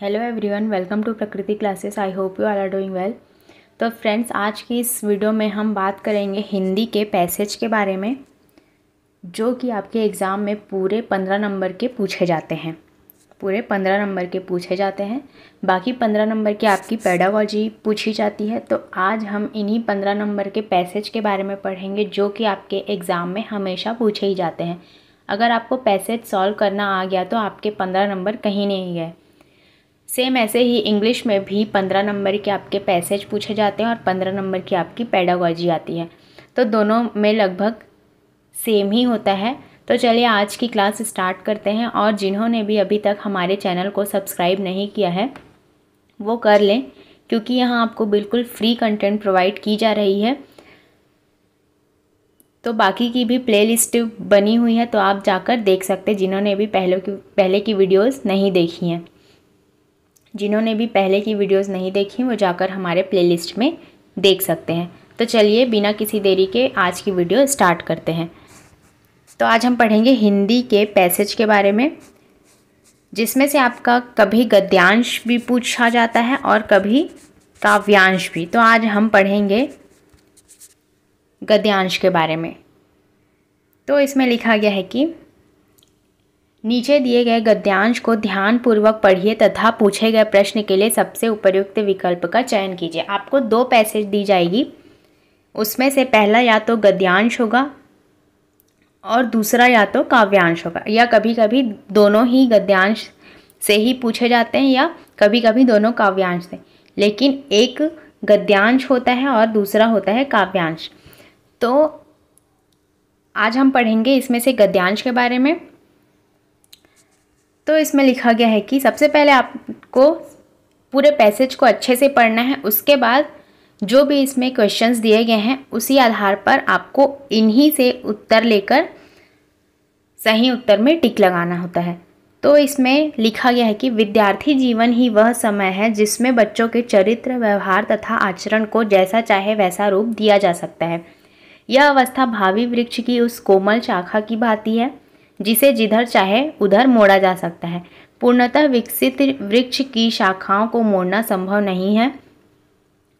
hello everyone welcome to Prakriti classes I hope you are are doing well तो friends आज की इस video में हम बात करेंगे हिंदी के पैसेज के बारे में जो कि आपके एग्ज़ाम में पूरे पंद्रह नंबर के पूछे जाते हैं पूरे पंद्रह नंबर के पूछे जाते हैं बाकी पंद्रह नंबर की आपकी पेडागोजी पूछी जाती है तो आज हम इन्हीं पंद्रह नंबर के पैसेज के बारे में पढ़ेंगे जो कि आपके एग्ज़ाम में हमेशा पूछे ही जाते हैं अगर आपको पैसेज सॉल्व करना आ गया तो आपके पंद्रह नंबर कहीं नहीं गए सेम ऐसे ही इंग्लिश में भी पंद्रह नंबर के आपके पैसेज पूछे जाते हैं और पंद्रह नंबर की आपकी पैडागॉजी आती है तो दोनों में लगभग सेम ही होता है तो चलिए आज की क्लास स्टार्ट करते हैं और जिन्होंने भी अभी तक हमारे चैनल को सब्सक्राइब नहीं किया है वो कर लें क्योंकि यहाँ आपको बिल्कुल फ्री कंटेंट प्रोवाइड की जा रही है तो बाकी की भी प्लेलिस्ट बनी हुई है तो आप जाकर देख सकते हैं जिन्होंने भी पहले की पहले की वीडियोस नहीं देखी हैं जिन्होंने भी पहले की वीडियोस नहीं देखी वो जाकर हमारे प्लेलिस्ट में देख सकते हैं तो चलिए बिना किसी देरी के आज की वीडियो स्टार्ट करते हैं तो आज हम पढ़ेंगे हिंदी के पैसेज के बारे में जिसमें से आपका कभी गद्यांश भी पूछा जाता है और कभी काव्यांश भी तो आज हम पढ़ेंगे गद्यांश के बारे में तो इसमें लिखा गया है कि नीचे दिए गए गद्यांश को ध्यानपूर्वक पढ़िए तथा पूछे गए प्रश्न के लिए सबसे उपयुक्त विकल्प का चयन कीजिए आपको दो पैसेज दी जाएगी उसमें से पहला या तो गद्यांश होगा और दूसरा या तो काव्यांश होगा या कभी कभी दोनों ही गद्यांश से ही पूछे जाते हैं या कभी कभी दोनों काव्यांश से लेकिन एक गद्यांश होता है और दूसरा होता है काव्यांश तो आज हम पढ़ेंगे इसमें से गद्यांश के बारे में तो इसमें लिखा गया है कि सबसे पहले आपको पूरे पैसेज को अच्छे से पढ़ना है उसके बाद जो भी इसमें क्वेश्चंस दिए गए हैं उसी आधार पर आपको इन्हीं से उत्तर लेकर सही उत्तर में टिक लगाना होता है तो इसमें लिखा गया है कि विद्यार्थी जीवन ही वह समय है जिसमें बच्चों के चरित्र व्यवहार तथा आचरण को जैसा चाहे वैसा रूप दिया जा सकता है यह अवस्था भावी वृक्ष की उस कोमल शाखा की भांति है जिसे जिधर चाहे उधर मोड़ा जा सकता है पूर्णतः विकसित वृक्ष की शाखाओं को मोड़ना संभव नहीं है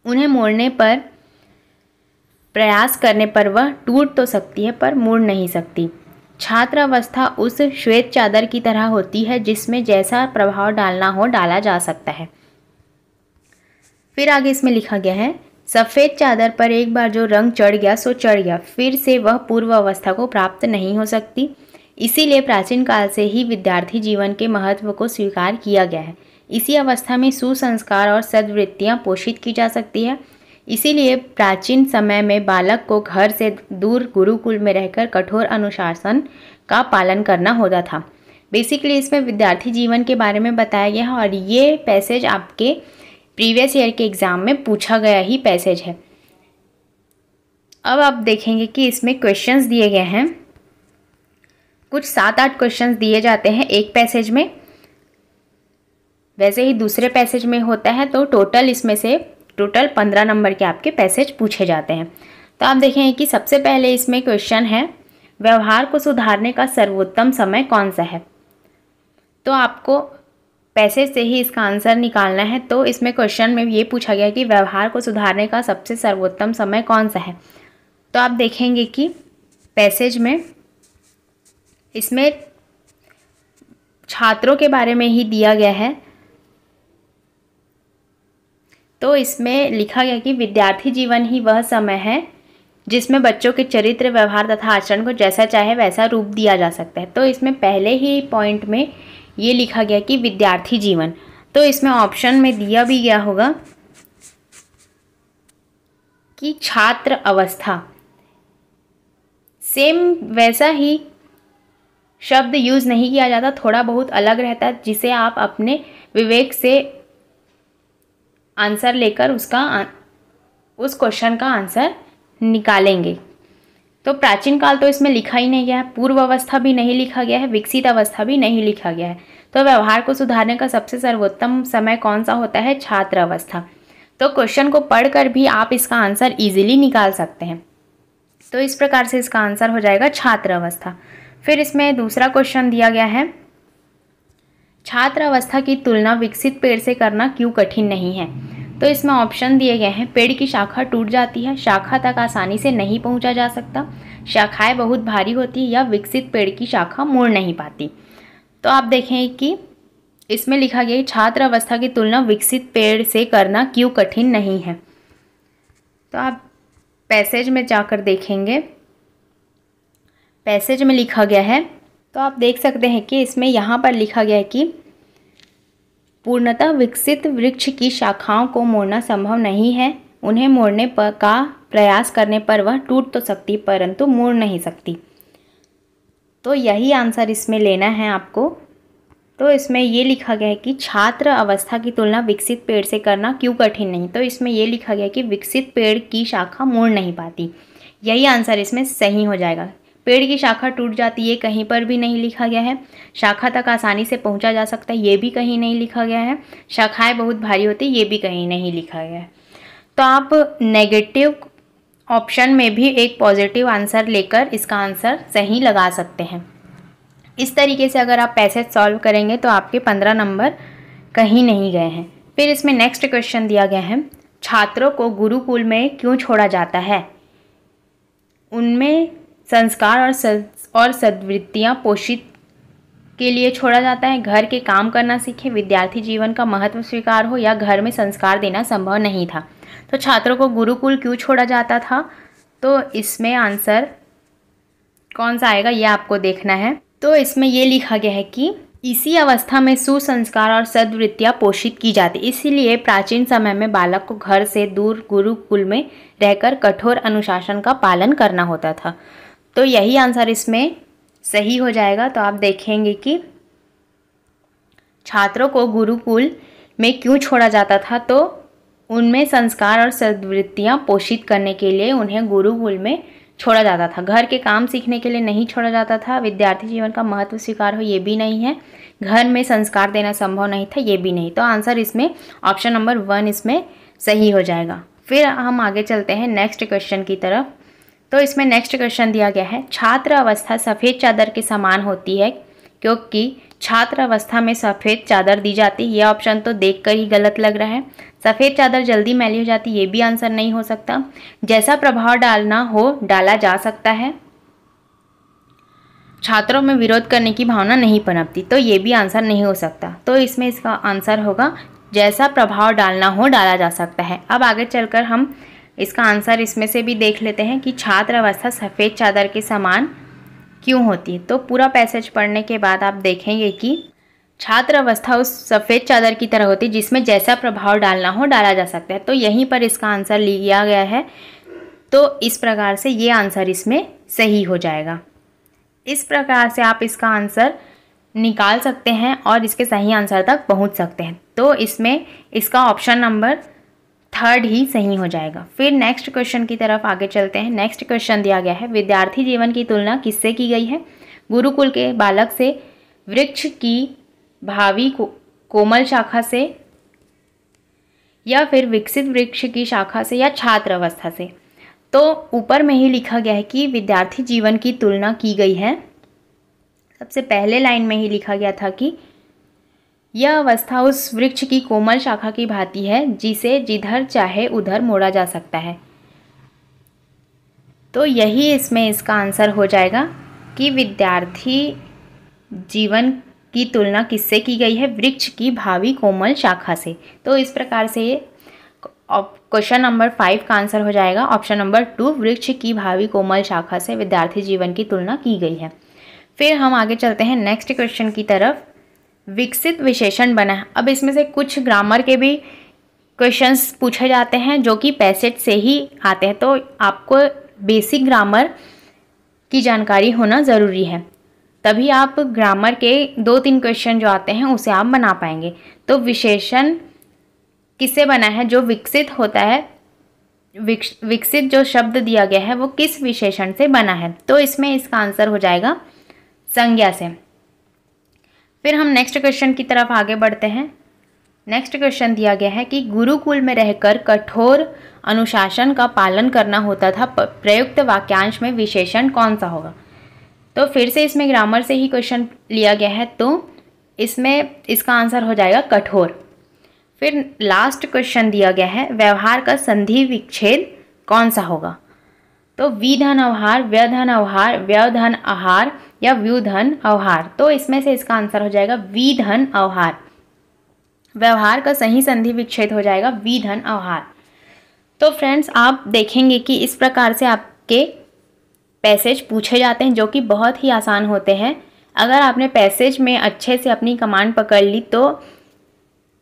उन्हें मोड़ने पर प्रयास करने पर वह टूट तो सकती है पर मुड़ नहीं सकती छात्रावस्था उस श्वेत चादर की तरह होती है जिसमें जैसा प्रभाव डालना हो डाला जा सकता है फिर आगे इसमें लिखा गया है सफ़ेद चादर पर एक बार जो रंग चढ़ गया सो चढ़ गया फिर से वह पूर्व अवस्था को प्राप्त नहीं हो सकती इसीलिए प्राचीन काल से ही विद्यार्थी जीवन के महत्व को स्वीकार किया गया है इसी अवस्था में सुसंस्कार और सदवृत्तियाँ पोषित की जा सकती है इसीलिए प्राचीन समय में बालक को घर से दूर गुरुकुल में रहकर कठोर अनुशासन का पालन करना होता था बेसिकली इसमें विद्यार्थी जीवन के बारे में बताया गया है और ये पैसेज आपके प्रीवियस ईयर के एग्ज़ाम में पूछा गया ही पैसेज है अब आप देखेंगे कि इसमें क्वेश्चंस दिए गए हैं कुछ सात आठ क्वेश्चन दिए जाते हैं एक पैसेज में वैसे ही दूसरे पैसेज में होता है तो टोटल इसमें से टोटल पंद्रह नंबर के आपके पैसेज पूछे जाते हैं तो आप देखें कि सबसे पहले इसमें क्वेश्चन है व्यवहार को सुधारने का सर्वोत्तम समय कौन सा है तो आपको पैसेज से ही इसका आंसर निकालना है तो इसमें क्वेश्चन में ये पूछा गया कि व्यवहार को सुधारने का सबसे सर्वोत्तम समय कौन सा है तो आप देखेंगे कि पैसेज में इसमें छात्रों के बारे में ही दिया गया है तो इसमें लिखा गया कि विद्यार्थी जीवन ही वह समय है जिसमें बच्चों के चरित्र व्यवहार तथा आचरण को जैसा चाहे वैसा रूप दिया जा सकता है तो इसमें पहले ही पॉइंट में ये लिखा गया कि विद्यार्थी जीवन तो इसमें ऑप्शन में दिया भी गया होगा कि छात्र अवस्था सेम वैसा ही शब्द यूज़ नहीं किया जाता थोड़ा बहुत अलग रहता है जिसे आप अपने विवेक से आंसर लेकर उसका उस क्वेश्चन का आंसर निकालेंगे तो प्राचीन काल तो इसमें लिखा ही नहीं गया है पूर्व अवस्था भी नहीं लिखा गया है विकसित अवस्था भी नहीं लिखा गया है तो व्यवहार को सुधारने का सबसे सर्वोत्तम समय कौन सा होता है छात्र अवस्था तो क्वेश्चन को पढ़कर भी आप इसका आंसर इजीली निकाल सकते हैं तो इस प्रकार से इसका आंसर हो जाएगा छात्र अवस्था फिर इसमें दूसरा क्वेश्चन दिया गया है छात्र अवस्था की तुलना विकसित पेड़ से करना क्यों कठिन नहीं है तो इसमें ऑप्शन दिए गए हैं पेड़ की शाखा टूट जाती है शाखा तक आसानी से नहीं पहुंचा जा सकता शाखाएं बहुत भारी होती है या विकसित पेड़ की शाखा मुड़ नहीं पाती तो आप देखें कि इसमें लिखा गया छात्र अवस्था की तुलना विकसित पेड़ से करना क्यों कठिन नहीं है तो आप पैसेज में जाकर देखेंगे पैसेज में लिखा गया है तो आप देख सकते हैं कि इसमें यहाँ पर लिखा गया है कि पूर्णतः विकसित वृक्ष की शाखाओं को मोड़ना संभव नहीं है उन्हें मोड़ने पर का प्रयास करने पर वह टूट तो सकती परंतु मोड़ नहीं सकती तो यही आंसर इसमें लेना है आपको तो इसमें ये लिखा गया है कि छात्र अवस्था की तुलना विकसित पेड़ से करना क्यों कठिन नहीं तो इसमें ये लिखा गया है कि विकसित पेड़ की शाखा मोड़ नहीं पाती यही आंसर इसमें सही हो जाएगा पेड़ की शाखा टूट जाती है कहीं पर भी नहीं लिखा गया है शाखा तक आसानी से पहुंचा जा सकता है ये भी कहीं नहीं लिखा गया है शाखाएं बहुत भारी होती ये भी कहीं नहीं लिखा गया है तो आप नेगेटिव ऑप्शन में भी एक पॉजिटिव आंसर लेकर इसका आंसर सही लगा सकते हैं इस तरीके से अगर आप पैसेज सॉल्व करेंगे तो आपके पंद्रह नंबर कहीं नहीं गए हैं फिर इसमें नेक्स्ट क्वेश्चन दिया गया है छात्रों को गुरुकुल में क्यों छोड़ा जाता है उनमें संस्कार और सद और सदवृत्तियाँ पोषित के लिए छोड़ा जाता है घर के काम करना सीखे विद्यार्थी जीवन का महत्व स्वीकार हो या घर में संस्कार देना संभव नहीं था तो छात्रों को गुरुकुल क्यों छोड़ा जाता था तो इसमें आंसर कौन सा आएगा यह आपको देखना है तो इसमें यह लिखा गया है कि इसी अवस्था में सुसंस्कार और सदवृत्तियाँ पोषित की जाती इसीलिए प्राचीन समय में बालक को घर से दूर गुरुकुल में रहकर कठोर अनुशासन का पालन करना होता था तो यही आंसर इसमें सही हो जाएगा तो आप देखेंगे कि छात्रों को गुरुकुल में क्यों छोड़ा जाता था तो उनमें संस्कार और सदवृत्तियाँ पोषित करने के लिए उन्हें गुरुकुल में छोड़ा जाता था घर के काम सीखने के लिए नहीं छोड़ा जाता था विद्यार्थी जीवन का महत्व स्वीकार हो ये भी नहीं है घर में संस्कार देना संभव नहीं था ये भी नहीं तो आंसर इसमें ऑप्शन नंबर वन इसमें सही हो जाएगा फिर हम आगे चलते हैं नेक्स्ट क्वेश्चन की तरफ तो इसमें नेक्स्ट क्वेश्चन दिया गया है छात्र अवस्था सफ़ेद चादर के समान होती है क्योंकि छात्र अवस्था में सफ़ेद चादर दी जाती है ये ऑप्शन तो देखकर ही गलत लग रहा है सफ़ेद चादर जल्दी मैली हो जाती ये भी आंसर नहीं हो सकता जैसा प्रभाव डालना हो डाला जा सकता है छात्रों में विरोध करने की भावना नहीं पनपती तो ये भी आंसर नहीं हो सकता तो इसमें इसका आंसर होगा जैसा प्रभाव डालना हो डाला जा सकता है अब आगे चलकर हम इसका आंसर इसमें से भी देख लेते हैं कि छात्र अवस्था सफ़ेद चादर के समान क्यों होती है तो पूरा पैसेज पढ़ने के बाद आप देखेंगे कि छात्र अवस्था उस सफ़ेद चादर की तरह होती है जिसमें जैसा प्रभाव डालना हो डाला जा सकता है तो यहीं पर इसका आंसर लिया गया है तो इस प्रकार से ये आंसर इसमें सही हो जाएगा इस प्रकार से आप इसका आंसर निकाल सकते हैं और इसके सही आंसर तक पहुंच सकते हैं तो इसमें इसका ऑप्शन नंबर थर्ड ही सही हो जाएगा फिर नेक्स्ट क्वेश्चन की तरफ आगे चलते हैं नेक्स्ट क्वेश्चन दिया गया है विद्यार्थी जीवन की तुलना किससे की गई है गुरुकुल के बालक से वृक्ष की भावी को, कोमल शाखा से या फिर विकसित वृक्ष की शाखा से या छात्र अवस्था से तो ऊपर में ही लिखा गया है कि विद्यार्थी जीवन की तुलना की गई है सबसे पहले लाइन में ही लिखा गया था कि यह अवस्था उस वृक्ष की कोमल शाखा की भांति है जिसे जिधर चाहे उधर मोड़ा जा सकता है तो यही इसमें इसका आंसर हो जाएगा कि विद्यार्थी जीवन की तुलना किससे की गई है वृक्ष की भावी कोमल शाखा से तो इस प्रकार से क्वेश्चन नंबर फाइव का आंसर हो जाएगा ऑप्शन नंबर टू वृक्ष की भावी कोमल शाखा से विद्यार्थी जीवन की तुलना की गई है फिर हम आगे चलते हैं नेक्स्ट क्वेश्चन की तरफ विकसित विशेषण बना है अब इसमें से कुछ ग्रामर के भी क्वेश्चंस पूछे जाते हैं जो कि पैसेट से ही आते हैं तो आपको बेसिक ग्रामर की जानकारी होना ज़रूरी है तभी आप ग्रामर के दो तीन क्वेश्चन जो आते हैं उसे आप बना पाएंगे तो विशेषण किसे बना है जो विकसित होता है विकसित जो शब्द दिया गया है वो किस विशेषण से बना है तो इसमें इसका आंसर हो जाएगा संज्ञा से फिर हम नेक्स्ट क्वेश्चन की तरफ आगे बढ़ते हैं नेक्स्ट क्वेश्चन दिया गया है कि गुरुकुल में रहकर कठोर अनुशासन का पालन करना होता था प्रयुक्त वाक्यांश में विशेषण कौन सा होगा तो फिर से इसमें ग्रामर से ही क्वेश्चन लिया गया है तो इसमें इसका आंसर हो जाएगा कठोर फिर लास्ट क्वेश्चन दिया गया है व्यवहार का संधि विच्छेद कौन सा होगा तो विधन अवहार व्यधन अवहार व्यधन आहार या व्यूधन अवहार तो इसमें से इसका आंसर हो जाएगा विधन आहार व्यवहार का सही संधि विच्छेद हो जाएगा विधन आहार तो फ्रेंड्स आप देखेंगे कि इस प्रकार से आपके पैसेज पूछे जाते हैं जो कि बहुत ही आसान होते हैं अगर आपने पैसेज में अच्छे से अपनी कमांड पकड़ ली तो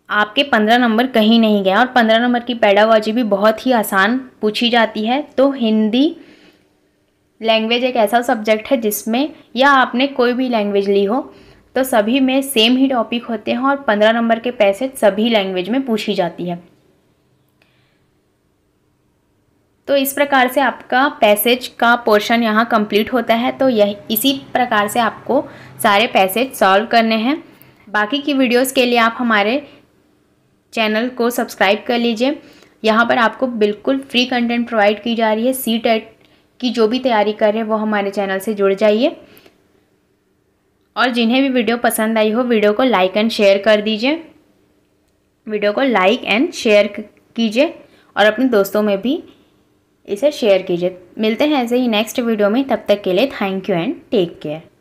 आपके पंद्रह नंबर कहीं नहीं गया और पंद्रह नंबर की पैडागॉजी भी बहुत ही आसान पूछी जाती है तो हिंदी लैंग्वेज एक ऐसा सब्जेक्ट है जिसमें या आपने कोई भी लैंग्वेज ली हो तो सभी में सेम ही टॉपिक होते हैं और पंद्रह नंबर के पैसे सभी लैंग्वेज में पूछी जाती है तो इस प्रकार से आपका पैसेज का पोर्शन यहाँ कंप्लीट होता है तो यह इसी प्रकार से आपको सारे पैसेज सॉल्व करने हैं बाकी की वीडियोस के लिए आप हमारे चैनल को सब्सक्राइब कर लीजिए यहाँ पर आपको बिल्कुल फ्री कंटेंट प्रोवाइड की जा रही है सी टेट की जो भी तैयारी कर रहे हैं वो हमारे चैनल से जुड़ जाइए और जिन्हें भी वीडियो पसंद आई हो वीडियो को लाइक एंड शेयर कर दीजिए वीडियो को लाइक एंड शेयर कीजिए और अपने दोस्तों में भी इसे शेयर कीजिए मिलते हैं ऐसे ही नेक्स्ट वीडियो में तब तक के लिए thank you and take care